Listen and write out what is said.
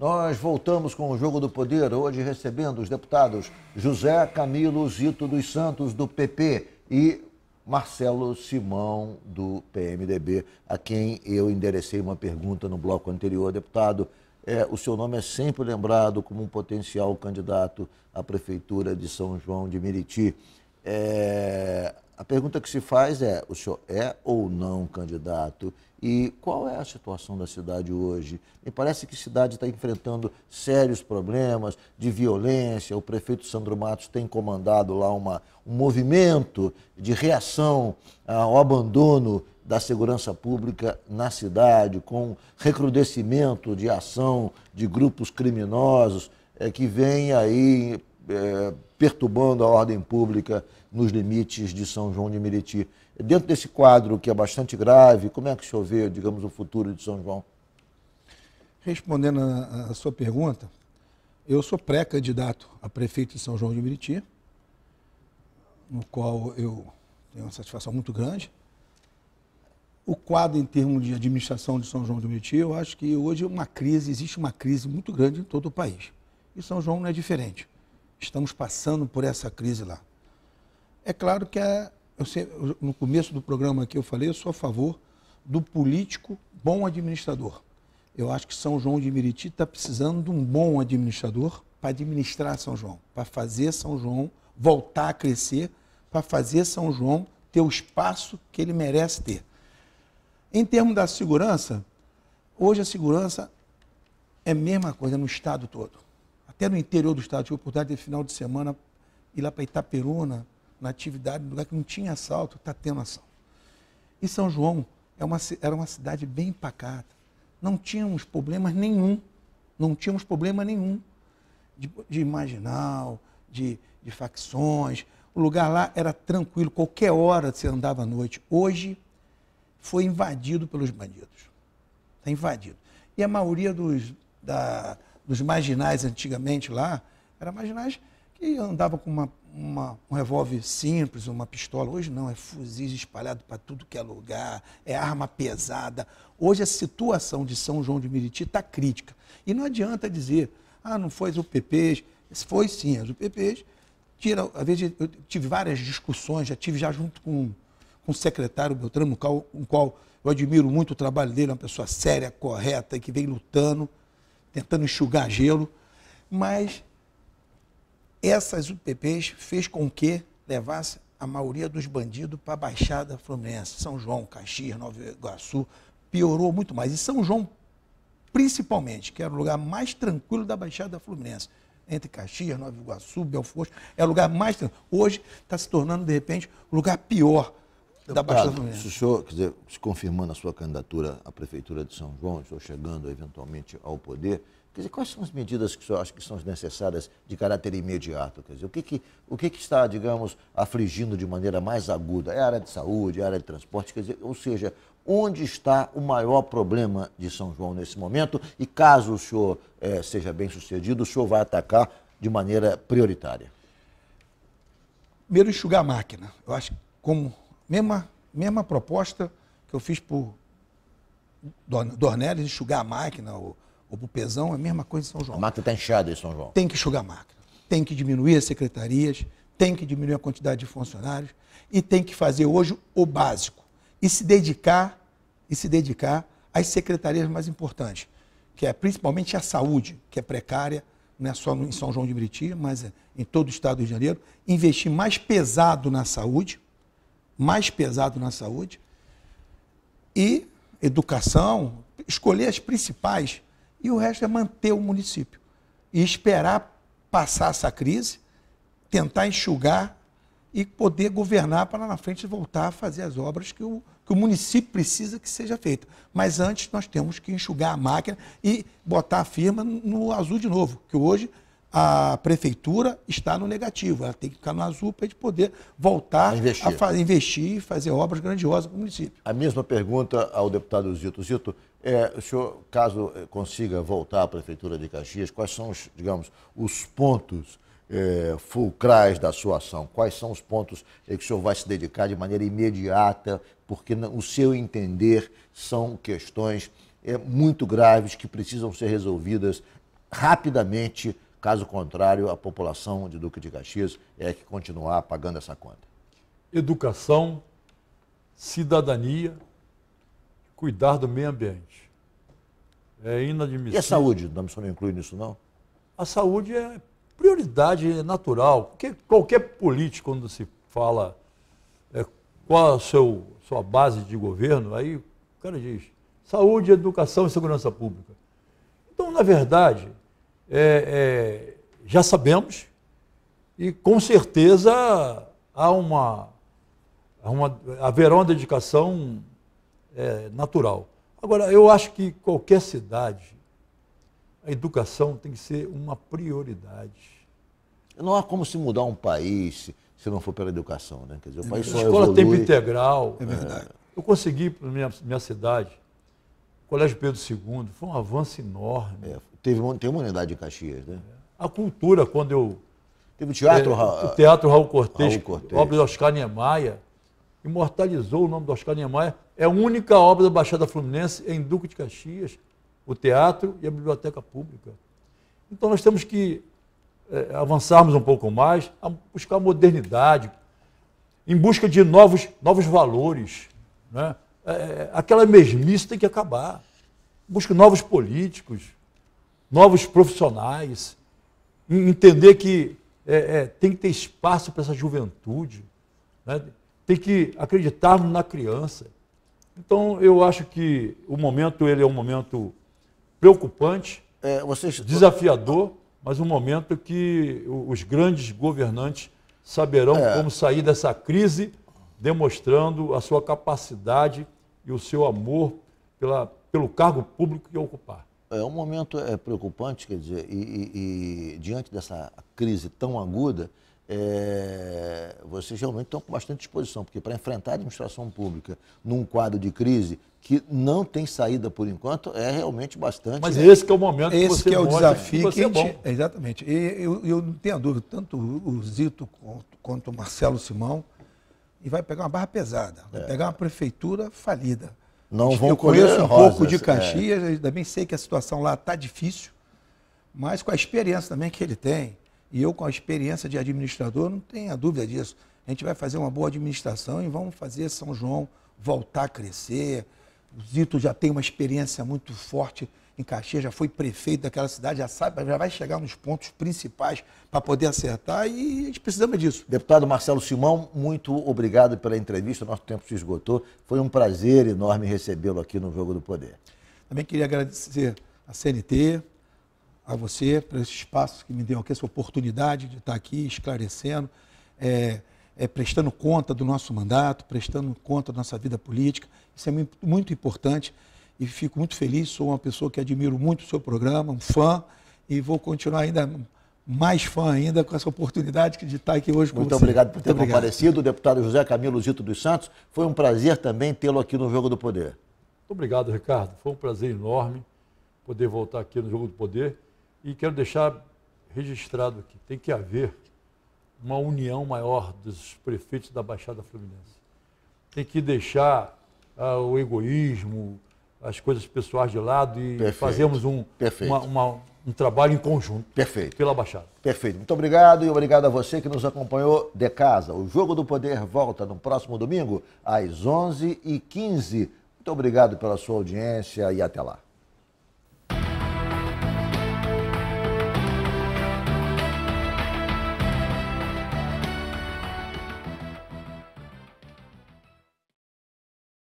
Nós voltamos com o Jogo do Poder, hoje recebendo os deputados José Camilo Zito dos Santos, do PP, e Marcelo Simão, do PMDB, a quem eu enderecei uma pergunta no bloco anterior, deputado. É, o seu nome é sempre lembrado como um potencial candidato à Prefeitura de São João de Meriti. É, a pergunta que se faz é: o senhor é ou não candidato? E qual é a situação da cidade hoje? Me parece que a cidade está enfrentando sérios problemas de violência. O prefeito Sandro Matos tem comandado lá uma, um movimento de reação ao abandono da segurança pública na cidade, com recrudescimento de ação de grupos criminosos é, que vem aí é, perturbando a ordem pública nos limites de São João de Meriti. Dentro desse quadro que é bastante grave, como é que o senhor vê, digamos, o futuro de São João? Respondendo à sua pergunta, eu sou pré-candidato a prefeito de São João de Meriti, no qual eu tenho uma satisfação muito grande. O quadro em termos de administração de São João de Meriti, eu acho que hoje é uma crise, existe uma crise muito grande em todo o país. E São João não é diferente. Estamos passando por essa crise lá. É claro que é eu, no começo do programa aqui eu falei, eu sou a favor do político bom administrador. Eu acho que São João de Meriti está precisando de um bom administrador para administrar São João, para fazer São João voltar a crescer, para fazer São João ter o espaço que ele merece ter. Em termos da segurança, hoje a segurança é a mesma coisa no estado todo até no interior do estado. Tive a oportunidade de final de semana ir lá para Itaperuna, na atividade, no lugar que não tinha assalto, está tendo assalto. E São João é uma, era uma cidade bem pacata. Não tínhamos problemas nenhum. Não tínhamos problema nenhum de, de marginal, de, de facções. O lugar lá era tranquilo, qualquer hora você andava à noite. Hoje foi invadido pelos bandidos. Está invadido. E a maioria dos, da, dos marginais antigamente lá, eram marginais que andava com uma, uma um revólver simples, uma pistola. Hoje não, é fuzis espalhados para tudo que é lugar, é arma pesada. Hoje a situação de São João de Meriti está crítica. E não adianta dizer, ah, não foi as UPPs. Foi sim, as UPPs. Tira, às vezes eu tive várias discussões, já tive já junto com, com o secretário Beltrano, qual o qual eu admiro muito o trabalho dele, é uma pessoa séria, correta, que vem lutando tentando enxugar gelo, mas essas UPPs fez com que levasse a maioria dos bandidos para a Baixada Fluminense, São João, Caxias, Nova Iguaçu, piorou muito mais. E São João, principalmente, que era o lugar mais tranquilo da Baixada Fluminense, entre Caxias, Nova Iguaçu, Belfort, é o lugar mais tranquilo. Hoje está se tornando, de repente, o lugar pior da Baixada Fluminense. Se o senhor, quer dizer, se confirmando a sua candidatura à Prefeitura de São João, ou chegando eventualmente ao poder, quer dizer, quais são as medidas que o senhor acha que são necessárias de caráter imediato? Quer dizer, o que, que, o que, que está, digamos, afligindo de maneira mais aguda? É a área de saúde, é a área de transporte, quer dizer, ou seja, onde está o maior problema de São João nesse momento? E caso o senhor é, seja bem sucedido, o senhor vai atacar de maneira prioritária? Primeiro, enxugar a máquina. Eu acho que, como Mesma, mesma proposta que eu fiz por Dornelis, enxugar a máquina ou, ou pesão, é a mesma coisa em São João. A máquina está inchada em São João. Tem que enxugar a máquina. Tem que diminuir as secretarias, tem que diminuir a quantidade de funcionários e tem que fazer hoje o básico. E se dedicar, e se dedicar às secretarias mais importantes, que é principalmente a saúde, que é precária, não é só em São João de Meriti, mas é em todo o estado do Rio de Janeiro, investir mais pesado na saúde, mais pesado na saúde. E educação, escolher as principais. E o resto é manter o município. E esperar passar essa crise, tentar enxugar e poder governar para lá na frente voltar a fazer as obras que o, que o município precisa que seja feita. Mas antes nós temos que enxugar a máquina e botar a firma no azul de novo, que hoje a prefeitura está no negativo, ela tem que ficar no azul para a gente poder voltar a investir. a investir e fazer obras grandiosas para o município. A mesma pergunta ao deputado Zito. Zito, é, o senhor, caso eh, consiga voltar à prefeitura de Caxias, quais são, os, digamos, os pontos é, fulcrais da sua ação? Quais são os pontos que o senhor vai se dedicar de maneira imediata, porque o seu entender são questões é, muito graves que precisam ser resolvidas rapidamente Caso contrário, a população de Duque de Caxias é que continuar pagando essa conta. Educação, cidadania, cuidar do meio ambiente. É inadmissível. E a saúde? Não inclui nisso, não? A saúde é prioridade natural. Porque qualquer político, quando se fala é, qual a é seu, sua base de governo, aí o cara diz saúde, educação e segurança pública. Então, na verdade, é, é, já sabemos e com certeza há uma, há uma haverá uma dedicação é, natural. Agora, eu acho que qualquer cidade, a educação tem que ser uma prioridade. Não há como se mudar um país se não for pela educação, né? Quer dizer, o é país só Escola evolui... tempo integral. É verdade. Eu consegui, na minha, minha cidade, Colégio Pedro II, foi um avanço enorme. É, teve uma, tem uma unidade em Caxias, né? A cultura, quando eu. Teve o teatro, é, Ra... o teatro Raul Cortez, obra de Oscar Niemeyer, imortalizou o nome do Oscar Niemeyer. É a única obra da Baixada Fluminense em Duque de Caxias, o teatro e a biblioteca pública. Então nós temos que é, avançarmos um pouco mais, buscar modernidade, em busca de novos, novos valores. Né? É, é, aquela mesmice tem que acabar. Busque novos políticos, novos profissionais, entender que é, é, tem que ter espaço para essa juventude, né? tem que acreditar na criança. Então, eu acho que o momento ele é um momento preocupante, é, vocês... desafiador, mas um momento que os grandes governantes saberão é. como sair dessa crise demonstrando a sua capacidade e o seu amor pela, pelo cargo público que ocupar. É um momento é, preocupante, quer dizer, e, e, e diante dessa crise tão aguda, é, vocês realmente estão com bastante disposição, porque para enfrentar a administração pública num quadro de crise que não tem saída por enquanto é realmente bastante. Mas né? esse é o momento esse que você que é o desafio que, é que é bom. Exatamente. E eu, eu, não tenho a dúvida, tanto o Zito quanto, quanto o Marcelo Simão e vai pegar uma barra pesada. Vai é. pegar uma prefeitura falida. Não vão Eu conheço um rosas, pouco de é. Caxias, é. também sei que a situação lá está difícil, mas com a experiência também que ele tem, e eu com a experiência de administrador, não tenha dúvida disso. A gente vai fazer uma boa administração e vamos fazer São João voltar a crescer. O Zito já tem uma experiência muito forte em Caxias, já foi prefeito daquela cidade, já sabe, já vai chegar nos pontos principais para poder acertar e a gente precisamos disso. Deputado Marcelo Simão, muito obrigado pela entrevista, nosso tempo se esgotou. Foi um prazer enorme recebê-lo aqui no Jogo do Poder. Também queria agradecer à CNT, a você, por esse espaço que me deu aqui, essa oportunidade de estar aqui esclarecendo, é, é, prestando conta do nosso mandato, prestando conta da nossa vida política. Isso é muito importante e fico muito feliz. Sou uma pessoa que admiro muito o seu programa, um fã, e vou continuar ainda mais fã ainda com essa oportunidade de estar aqui hoje com Muito você. obrigado por ter comparecido, o deputado José Camilo Zito dos Santos. Foi um prazer também tê-lo aqui no Jogo do Poder. Muito obrigado, Ricardo. Foi um prazer enorme poder voltar aqui no Jogo do Poder e quero deixar registrado aqui, tem que haver uma união maior dos prefeitos da Baixada Fluminense. Tem que deixar ah, o egoísmo, as coisas pessoais de lado e Perfeito. um, uma, uma, um trabalho em conjunto Perfeito. pela Baixada. Perfeito. Muito obrigado e obrigado a você que nos acompanhou de casa. O Jogo do Poder volta no próximo domingo às 11h15. Muito obrigado pela sua audiência e até lá.